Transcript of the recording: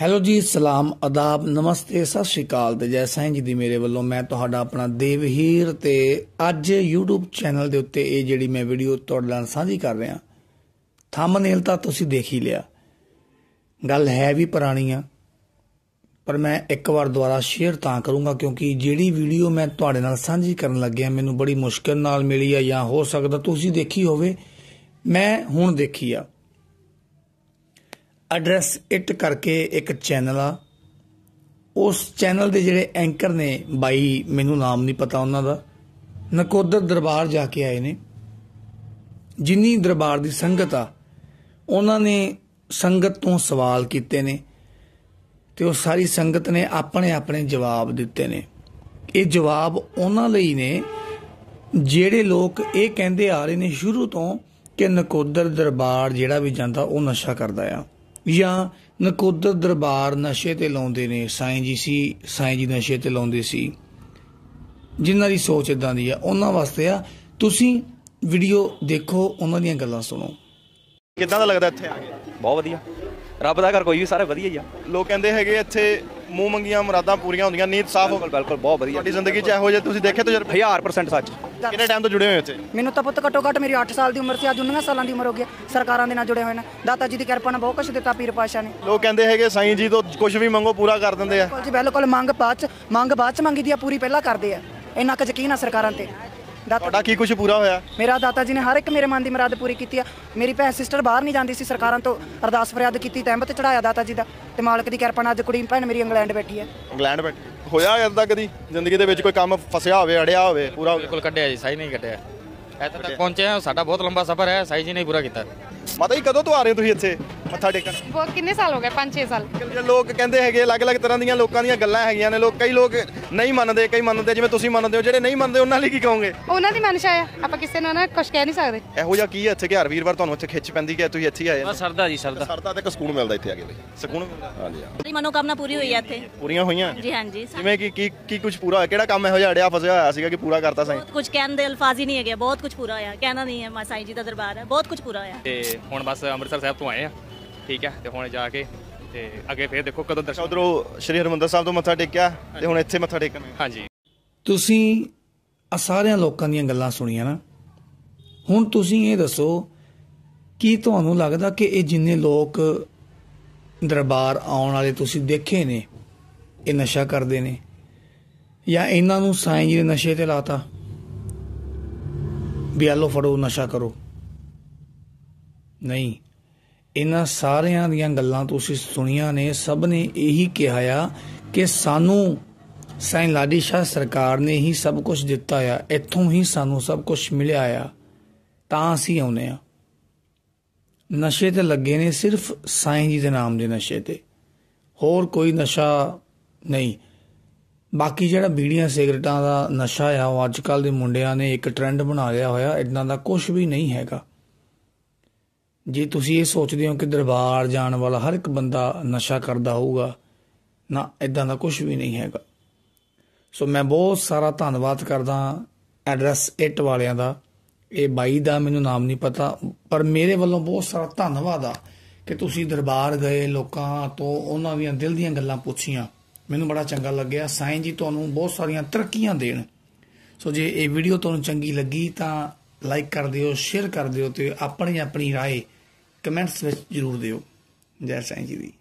hello ਜੀ ਸਲਾਮ ਅਦਾਬ ਨਮਸਤੇ ਸਤਿ ਸ਼੍ਰੀ ਅਕਾਲ ਤੇ ਜੈ ਸਾਈਂ ਜੀ ਦੀ ਮੇਰੇ ਵੱਲੋਂ ਮੈਂ ਤੁਹਾਡਾ ਆਪਣਾ ਦੇਵਹੀਰ ਤੇ ਅੱਜ YouTube ਚੈਨਲ ਦੇ ਉੱਤੇ ਇਹ ਜਿਹੜੀ ਮੈਂ ਵੀਡੀਓ ਤੁਹਾਡੇ ਨਾਲ ਸਾਂਝੀ ਕਰ ਰਿਹਾ ਥੰਬਨੇਲ ਤਾਂ ਤੁਸੀਂ ਦੇਖ ਹੀ ਲਿਆ ਗੱਲ ਹੈ ਵੀ ਪੁਰਾਣੀ ਆ ਪਰ ਮੈਂ ਇੱਕ ਵਾਰ ਦੁਬਾਰਾ ਸ਼ੇਅਰ ਤਾਂ ਕਰੂੰਗਾ ਕਿਉਂਕਿ ਜਿਹੜੀ ਵੀਡੀਓ ਮੈਂ ਤੁਹਾਡੇ ਨਾਲ ਸਾਂਝੀ ਕਰਨ ਲੱਗਿਆ ਮੈਨੂੰ ਬੜੀ ਮੁਸ਼ਕਲ ਨਾਲ ਮਿਲੀ ਆ ਜਾਂ ਹੋ ਸਕਦਾ ਤੁਸੀਂ ਦੇਖੀ ਹੋਵੇ ਮੈਂ ਹੁਣ ਦੇਖੀ ਆ ਐਡਰੈਸ ਇਟ ਕਰਕੇ ਇੱਕ ਚੈਨਲ ਆ ਉਸ ਚੈਨਲ ਦੇ ਜਿਹੜੇ ਐਂਕਰ ਨੇ ਬਾਈ ਮੈਨੂੰ ਨਾਮ ਨਹੀਂ ਪਤਾ ਉਹਨਾਂ ਦਾ ਨਕੋਦਰ ਦਰਬਾਰ ਜਾ ਕੇ ਆਏ ਨੇ ਜਿੰਨੀ ਦਰਬਾਰ ਦੀ ਸੰਗਤ ਆ ਉਹਨਾਂ ਨੇ ਸੰਗਤ ਤੋਂ ਸਵਾਲ ਕੀਤੇ ਨੇ ਤੇ ਉਹ ਸਾਰੀ ਸੰਗਤ ਨੇ ਆਪਣੇ ਆਪਣੇ ਜਵਾਬ ਦਿੱਤੇ ਨੇ ਇਹ ਜਵਾਬ ਉਹਨਾਂ ਲਈ ਨੇ ਜਿਹੜੇ ਲੋਕ ਇਹ ਕਹਿੰਦੇ ਆ ਰਹੇ ਨੇ ਸ਼ੁਰੂ ਤੋਂ ਕਿ ਨਕੋਦਰ ਦਰਬਾਰ ਜਿਹੜਾ ਵੀ ਜਾਂਦਾ ਉਹ ਨਸ਼ਾ ਕਰਦਾ ਆ ਜਾਂ ਨਕੋਦਰ ਦਰਬਾਰ ਨਸ਼ੇ ਤੇ ਲਾਉਂਦੇ ਨੇ ਸਾਈਂ ਜੀ ਸੀ ਸਾਈਂ ਜੀ ਨਸ਼ੇ ਤੇ ਲਾਉਂਦੇ ਸੀ ਜਿਨ੍ਹਾਂ ਦੀ ਸੋਚ ਇਦਾਂ ਦੀ ਆ ਉਹਨਾਂ ਵਾਸਤੇ ਆ ਤੁਸੀਂ ਵੀਡੀਓ ਦੇਖੋ ਉਹਨਾਂ ਦੀਆਂ ਗੱਲਾਂ ਸੁਣੋ ਕਿੱਦਾਂ ਦਾ ਲੱਗਦਾ ਇੱਥੇ ਆ ਕੇ ਬਹੁਤ ਵਧੀਆ ਰੱਬ ਦਾ ਘਰ ਕੋਈ ਵੀ ਸਾਰੇ ਵਧੀਆ ਹੀ ਆ ਲੋਕ ਕਹਿੰਦੇ ਹੈਗੇ ਇੱਥੇ ਮੂੰਹ ਮੰਗੀਆਂ ਮੁਰਾਦਾਂ ਪੂਰੀਆਂ ਹੁੰਦੀਆਂ ਨੀਤ ਸਾਫ਼ ਬਿਲਕੁਲ ਬਹੁਤ ਵਧੀਆ ਤੁਹਾਡੀ ਜ਼ਿੰਦਗੀ 'ਚ ਇਹੋ ਜੇ ਤੁਸੀਂ ਦੇਖੇ ਤਾਂ 1000% ਸੱਚ ਕਿੰਨੇ ਟਾਈਮ ਤੋਂ ਜੁੜੇ ਹੋਏ ਹੋ ਇੱਥੇ ਮੈਨੂੰ ਤਾਂ ਪੁੱਤ ਘੱਟੋ ਘੱਟ ਮੇਰੀ 8 ਸਾਲ ਦੀ ਉਮਰ ਸੀ ਅੱਜ 19 ਸਾਲਾਂ ਦੀ ਉਮਰ ਹੋ ਗਈ ਸਰਕਾਰਾਂ ਦੇ ਨਾਲ ਜੁੜੇ ਹੋਏ ਨੇ ਦਾਤਾ ਜੀ ਦੀ ਕਿਰਪਾ ਨਾਲ ਬਹੁਤ ਕੁਝ ਦਿੱਤਾ ਪੀਰ ਪਾਸ਼ਾ ਨੇ ਲੋਕ ਕਹਿੰਦੇ ਹੈਗੇ ਸਾਈਂ ਜੀ ਤੋਂ ਕੁਝ ਵੀ ਮੰਗੋ ਪੂਰਾ ਕਰ ਦਿੰਦੇ ਆ ਬਿਲਕੁਲ ਜੀ ਬਿਲਕੁਲ ਮੰਗ ਬਾਅਦ ਚ ਮੰਗ ਬਾਅਦ ਚ ਮੰਗੀ ਦੀ ਆ ਪੂਰੀ ਪਹਿਲਾਂ ਕਰਦੇ ਆ ਇੰਨਾ ਕੁ ਯਕੀਨ ਆ ਸਰਕਾਰਾਂ ਤੇ ਤੁਹਾਡਾ ਕੀ ਕੁਝ ਪੂਰਾ ਹੋਇਆ ਮੇਰਾ ਦਾਤਾ ਜੀ ਨੇ ਹਰ ਇੱਕ ਮੇਰੇ ਮਨ ਦੀ ਮਰਾਦ ਪੂਰੀ ਕੀਤੀ ਆ ਮੇਰੀ ਭੈਣ ਸਿਸਟਰ ਬਾਹਰ ਨਹੀਂ ਜਾਂਦੀ ਸੀ ਸਰਕਾਰਾਂ ਤੋਂ ਅਰਦਾਸ ਫਰਿਆਦ ਕੀਤੀ ਤਹਿਮਤ ਚੜਾਇਆ ਦਾਤਾ ਜੀ ਦਾ ਤੇ ਮਾਲਕ ਦੀ ਕਿਰਪਾ ਨਾਲ ਅੱਜ ਕੁੜੀ ਭੈਣ ਮੇਰੀ ਇੰਗਲੈਂਡ ਬੈਠੀ ਆ ਇੰਗਲੈਂਡ ਬੈਠ ਹੋਇਆ ਤੱਕ ਕਦੀ ਜ਼ਿੰਦਗੀ ਦੇ ਵਿੱਚ ਕੋਈ ਕੰਮ ਫਸਿਆ ਹੋਵੇ ਅੜਿਆ ਹੋਵੇ ਪੂਰਾ ਬਿਲਕੁਲ ਕੱਢਿਆ ਜੀ ਸਾਈ ਨਹੀਂ ਕੱਢਿਆ ਇੱਥੇ ਤੱਕ ਪਹੁੰਚੇ ਆ ਸਾਡਾ ਬਹੁਤ ਲੰਬਾ ਸਫ਼ਰ ਹੈ ਸਾਈ ਜੀ ਨੇ ਪੂਰਾ ਕੀਤਾ ਮਾਤਾ ਜੀ ਕਦੋਂ ਤੋਂ ਆ ਰਹੇ ਹੋ ਤੁਸੀਂ ਇੱਥੇ ਮੱਥਾ ਟੇਕਣ ਬਹੁਤ ਕਿੰਨੇ ਸਾਲ ਹੋ ਗਏ 5-6 ਸਾਲ ਲੋਕ ਕਹਿੰਦੇ ਹੈਗੇ ਅਲੱਗ-ਅਲੱਗ ਤਰ੍ਹਾਂ ਦੀਆਂ ਲੋਕਾਂ ਦੀਆਂ ਗੱਲਾਂ ਹੈਗੀਆਂ ਨੇ ਲੋਕ ਕਈ ਲੋਕ ਨਹੀਂ ਮੰਨਦੇ ਕਈ ਮੰਨਦੇ ਜਿਵੇਂ ਤੁਸੀਂ ਮੰਨਦੇ ਹੋ ਜਿਹੜੇ ਨਹੀਂ ਮੰਨਦੇ ਉਹਨਾਂ ਲਈ ਕੀ ਕਹੋਗੇ ਉਹਨਾਂ ਦੀ ਮਨਸ਼ਾ ਆ ਆਪਾਂ ਕਿਸੇ ਨੂੰ ਨਾ ਕੁਝ ਕਹਿ ਨਹੀਂ ਸਕਦੇ ਇਹੋ ਜਿਹਾ ਕੀ ਹੈ ਇੱਥੇ ਕਿ ਹਰ ਵੀਰਵਾਰ ਤੁਹਾਨੂੰ ਇੱਥੇ ਖਿੱਚ ਪੈਂਦੀ ਕਿ ਤੁਸੀਂ ਇੱਥੇ ਆਏ ਆ ਸਰਦਾ ਜੀ ਸਰਦਾ ਸਰਦਾ ਤੇ ਇੱਕ ਸਕੂਨ ਮਿਲਦਾ ਇੱਥੇ ਆ ਕੇ ਬਈ ਸਕੂਨ ਮਿਲਦਾ ਹਾਂਜੀ ਹਾਂ ਮਨੋਕਾਮਨਾ ਪੂਰੀ ਹੋਈ ਆ ਇੱਥੇ ਪੂਰੀਆਂ ਹੋਈਆਂ ਜੀ ਹਾਂਜੀ ਜਿਵੇਂ ਕਿ ਕੀ ਕੀ ਕੁਝ ਪੂਰਾ ਹੋਇਆ ਕਿਹੜਾ ਕੰਮ ਇਹੋ ਜਿਹਾ ਅੜਿਆ ਫਸਿਆ ਹੋਇਆ ਸੀਗਾ ਕਿ ਪੂਰਾ ਕਰਤਾ ਸਾਈਂ ਕੁਝ ਕਹਿਣ ਦੇ ਅਲਫਾਜ਼ ਹੀ ਨਹੀਂ ਹੈਗੇ ਬਹੁਤ ਕੁਝ ਪੂਰਾ ਹੋਇਆ ਕਹਿਣਾ ਨਹੀਂ ਹੈ ਮਾ ਸਾਈਂ ਜੀ ਦਾ ਦਰਬਾਰ ਹੈ ਬਹੁਤ ਕੁਝ ਪੂਰਾ ਹੋਇਆ ਤੇ ਹੁਣ ਬਸ ਅੰਮ੍ਰਿਤਸਰ ਸਾਹਿਬ ਤੋਂ ਆਏ ਆ ਠੀਕ ਹੈ ਤੇ ਹੁਣ ਜਾ ਕੇ ਤੇ ਅੱਗੇ ਫੇਰ ਦੇਖੋ ਕਦੋਂ ਦਰਸ਼ਨ ਉਧਰੋਂ ਸ਼੍ਰੀ ਹਰਮੰਦਰ ਸਾਹਿਬ ਤੋਂ ਮੱਥਾ ਟੇਕਿਆ ਤੇ ਹੁਣ ਇੱਥੇ ਮੱਥਾ ਟੇਕਣਾ ਹਾਂਜੀ ਤੁਸੀਂ ਆ ਸਾਰਿਆਂ ਲੋਕਾਂ ਦੀਆਂ ਗੱਲਾਂ ਸੁਣੀਆਂ ਨਾ ਹੁਣ ਤੁਸੀਂ ਇਹ ਦੱਸੋ ਕੀ ਤੁਹਾਨੂੰ ਲੱਗਦਾ ਕਿ ਇਹ ਜਿੰਨੇ ਲੋਕ ਦਰਬਾਰ ਆਉਣ ਵਾਲੇ ਤੁਸੀਂ ਦੇਖੇ ਨੇ ਇਹ ਨਸ਼ਾ ਕਰਦੇ ਨੇ ਜਾਂ ਇਹਨਾਂ ਨੂੰ ਸਾਈਂ ਜੀ ਦੇ ਨਸ਼ੇ ਤੇ ਲਾਤਾ ਵੀ ਆਲੋ ਫੜੋ ਨਸ਼ਾ ਕਰੋ ਨਹੀਂ ਇਹਨਾਂ ਸਾਰਿਆਂ ਦੀਆਂ ਗੱਲਾਂ ਤੁਸੀਂ ਸੁਣੀਆਂ ਨੇ ਸਭ ਨੇ ਇਹੀ ਕਿਹਾ ਆ ਕਿ ਸਾਨੂੰ ਸਾਈਂ ਲਾਡੀ ਸ਼ਾਹ ਸਰਕਾਰ ਨੇ ਹੀ ਸਭ ਕੁਝ ਦਿੱਤਾ ਆ ਇੱਥੋਂ ਹੀ ਸਾਨੂੰ ਸਭ ਕੁਝ ਮਿਲਿਆ ਆ ਤਾਂ ਅਸੀਂ ਆਉਨੇ ਆ ਨਸ਼ੇ ਤੇ ਲੱਗੇ ਨੇ ਸਿਰਫ ਸਾਈਂ ਜੀ ਦੇ ਨਾਮ ਦੇ ਨਸ਼ੇ ਤੇ ਹੋਰ ਕੋਈ ਨਸ਼ਾ ਨਹੀਂ ਬਾਕੀ ਜਿਹੜਾ ਬੀੜੀਆਂ ਸਿਗਰਟਾਂ ਦਾ ਨਸ਼ਾ ਆ ਉਹ ਅੱਜਕੱਲ ਦੇ ਮੁੰਡਿਆਂ ਨੇ ਇੱਕ ਟ੍ਰੈਂਡ ਬਣਾ ਲਿਆ ਹੋਇਆ ਇਦਾਂ ਦਾ ਕੁਝ ਵੀ ਨਹੀਂ ਹੈਗਾ ਜੇ ਤੁਸੀਂ ਇਹ ਸੋਚਦੇ ਹੋ ਕਿ ਦਰਬਾਰ ਜਾਣ ਵਾਲਾ ਹਰ ਇੱਕ ਬੰਦਾ ਨਸ਼ਾ ਕਰਦਾ ਹੋਊਗਾ ਨਾ ਇਦਾਂ ਦਾ ਕੁਝ ਵੀ ਨਹੀਂ ਹੈਗਾ ਸੋ ਮੈਂ ਬਹੁਤ ਸਾਰਾ ਧੰਨਵਾਦ ਕਰਦਾ ਐਡਰੈਸ 8 ਵਾਲਿਆਂ ਦਾ ਇਹ ਬਾਈ ਦਾ ਮੈਨੂੰ ਨਾਮ ਨਹੀਂ ਪਤਾ ਪਰ ਮੇਰੇ ਵੱਲੋਂ ਬਹੁਤ ਸਾਰਾ ਧੰਨਵਾਦ ਆ ਕਿ ਤੁਸੀਂ ਦਰਬਾਰ ਗਏ ਲੋਕਾਂ ਤੋਂ ਉਹਨਾਂ ਦੀਆਂ ਦਿਲ ਦੀਆਂ ਗੱਲਾਂ ਪੁੱਛੀਆਂ ਮੈਨੂੰ ਬੜਾ ਚੰਗਾ ਲੱਗਿਆ ਸਾਈਂ ਜੀ ਤੁਹਾਨੂੰ ਬਹੁਤ ਸਾਰੀਆਂ ਤਰੱਕੀਆਂ ਦੇਣ ਸੋ ਜੇ ਇਹ ਵੀਡੀਓ ਤੁਹਾਨੂੰ ਚੰਗੀ ਲੱਗੀ ਤਾਂ ਲਾਈਕ ਕਰ ਦਿਓ ਸ਼ੇਅਰ ਕਰ ਦਿਓ ਤੇ ਆਪਣੀ ਆਪਣੀ رائے ਕਮੈਂਟਸ ਵਿੱਚ ਜ਼ਰੂਰ ਦਿਓ ਜੈ ਸਾਈਂ ਜੀ ਦੀ